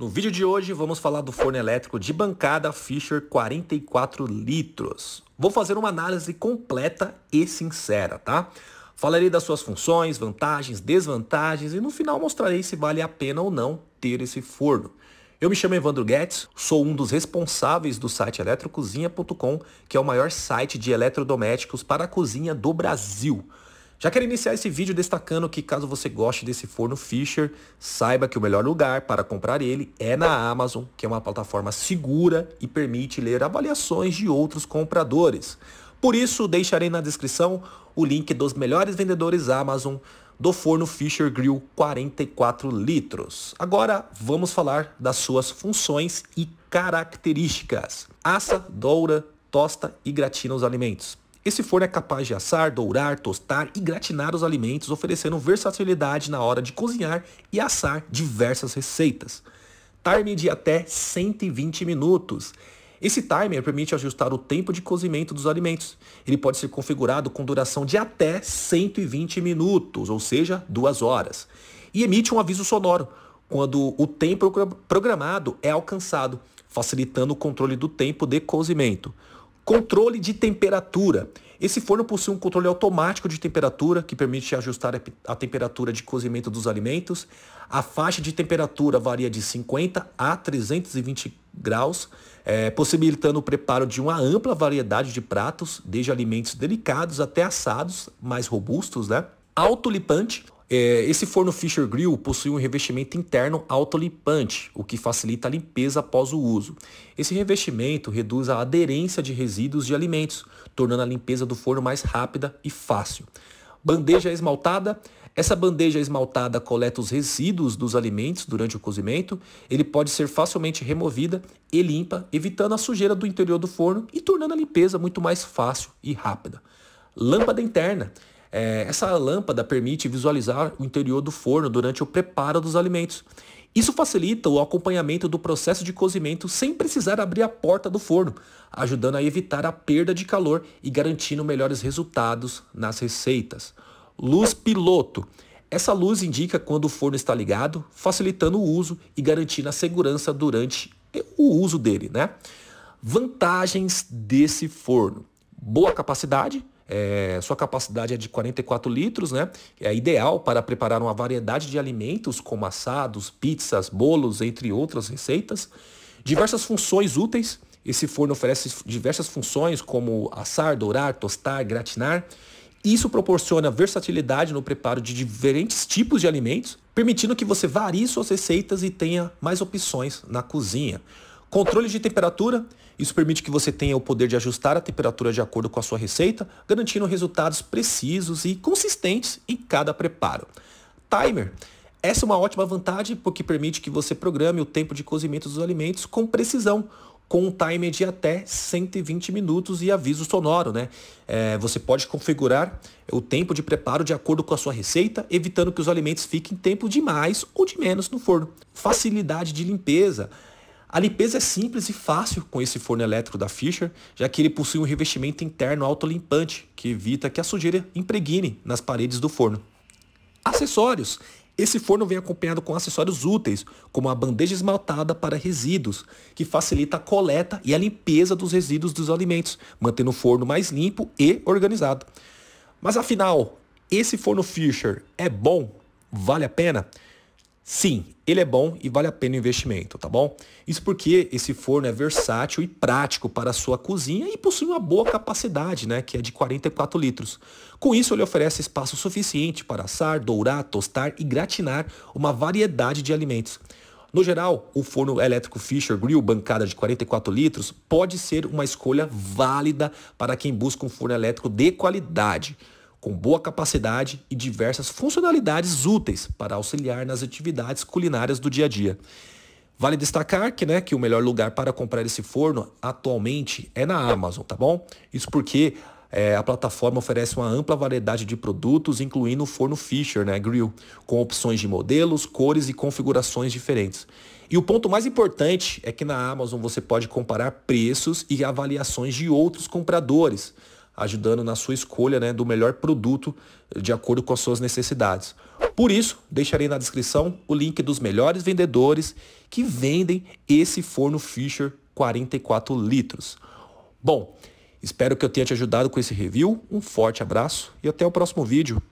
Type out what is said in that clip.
No vídeo de hoje vamos falar do forno elétrico de bancada Fisher 44 litros. Vou fazer uma análise completa e sincera, tá? Falarei das suas funções, vantagens, desvantagens e no final mostrarei se vale a pena ou não ter esse forno. Eu me chamo Evandro Guedes, sou um dos responsáveis do site eletrocozinha.com, que é o maior site de eletrodomésticos para a cozinha do Brasil. Já quero iniciar esse vídeo destacando que caso você goste desse forno Fisher, saiba que o melhor lugar para comprar ele é na Amazon, que é uma plataforma segura e permite ler avaliações de outros compradores. Por isso, deixarei na descrição o link dos melhores vendedores Amazon do forno Fisher Grill 44 litros. Agora vamos falar das suas funções e características. Assa, doura, tosta e gratina os alimentos. Esse forno é capaz de assar, dourar, tostar e gratinar os alimentos, oferecendo versatilidade na hora de cozinhar e assar diversas receitas. Time de até 120 minutos. Esse timer permite ajustar o tempo de cozimento dos alimentos. Ele pode ser configurado com duração de até 120 minutos, ou seja, duas horas. E emite um aviso sonoro quando o tempo programado é alcançado, facilitando o controle do tempo de cozimento. Controle de temperatura. Esse forno possui um controle automático de temperatura que permite ajustar a temperatura de cozimento dos alimentos. A faixa de temperatura varia de 50 a 320 graus, é, possibilitando o preparo de uma ampla variedade de pratos, desde alimentos delicados até assados mais robustos, né? Autolipante é, esse forno Fisher Grill possui um revestimento interno autolimpante, o que facilita a limpeza após o uso. Esse revestimento reduz a aderência de resíduos de alimentos, tornando a limpeza do forno mais rápida e fácil. Bandeja esmaltada. Essa bandeja esmaltada coleta os resíduos dos alimentos durante o cozimento. Ele pode ser facilmente removida e limpa, evitando a sujeira do interior do forno e tornando a limpeza muito mais fácil e rápida. Lâmpada interna. É, essa lâmpada permite visualizar o interior do forno durante o preparo dos alimentos. Isso facilita o acompanhamento do processo de cozimento sem precisar abrir a porta do forno, ajudando a evitar a perda de calor e garantindo melhores resultados nas receitas. Luz piloto. Essa luz indica quando o forno está ligado, facilitando o uso e garantindo a segurança durante o uso dele, né? Vantagens desse forno: boa capacidade, é, sua capacidade é de 44 litros, né? É ideal para preparar uma variedade de alimentos, como assados, pizzas, bolos, entre outras receitas. Diversas funções úteis. Esse forno oferece diversas funções, como assar, dourar, tostar, gratinar. Isso proporciona versatilidade no preparo de diferentes tipos de alimentos, permitindo que você varie suas receitas e tenha mais opções na cozinha. Controle de temperatura, isso permite que você tenha o poder de ajustar a temperatura de acordo com a sua receita, garantindo resultados precisos e consistentes em cada preparo. Timer, essa é uma ótima vantagem porque permite que você programe o tempo de cozimento dos alimentos com precisão, com um timer de até 120 minutos e aviso sonoro, né? É, você pode configurar o tempo de preparo de acordo com a sua receita, evitando que os alimentos fiquem tempo demais ou de menos no forno. Facilidade de limpeza. A limpeza é simples e fácil com esse forno elétrico da Fischer, já que ele possui um revestimento interno autolimpante, que evita que a sujeira impregne nas paredes do forno. Acessórios. Esse forno vem acompanhado com acessórios úteis, como a bandeja esmaltada para resíduos, que facilita a coleta e a limpeza dos resíduos dos alimentos, mantendo o forno mais limpo e organizado. Mas afinal, esse forno Fischer é bom? Vale a pena? Sim, ele é bom e vale a pena o investimento, tá bom? Isso porque esse forno é versátil e prático para a sua cozinha e possui uma boa capacidade, né, que é de 44 litros. Com isso, ele oferece espaço suficiente para assar, dourar, tostar e gratinar uma variedade de alimentos. No geral, o forno elétrico Fisher Grill bancada de 44 litros pode ser uma escolha válida para quem busca um forno elétrico de qualidade com boa capacidade e diversas funcionalidades úteis para auxiliar nas atividades culinárias do dia a dia. Vale destacar que, né, que o melhor lugar para comprar esse forno atualmente é na Amazon, tá bom? Isso porque é, a plataforma oferece uma ampla variedade de produtos, incluindo o forno Fisher né, Grill, com opções de modelos, cores e configurações diferentes. E o ponto mais importante é que na Amazon você pode comparar preços e avaliações de outros compradores ajudando na sua escolha né, do melhor produto eh, de acordo com as suas necessidades. Por isso, deixarei na descrição o link dos melhores vendedores que vendem esse forno Fisher 44 litros. Bom, espero que eu tenha te ajudado com esse review. Um forte abraço e até o próximo vídeo.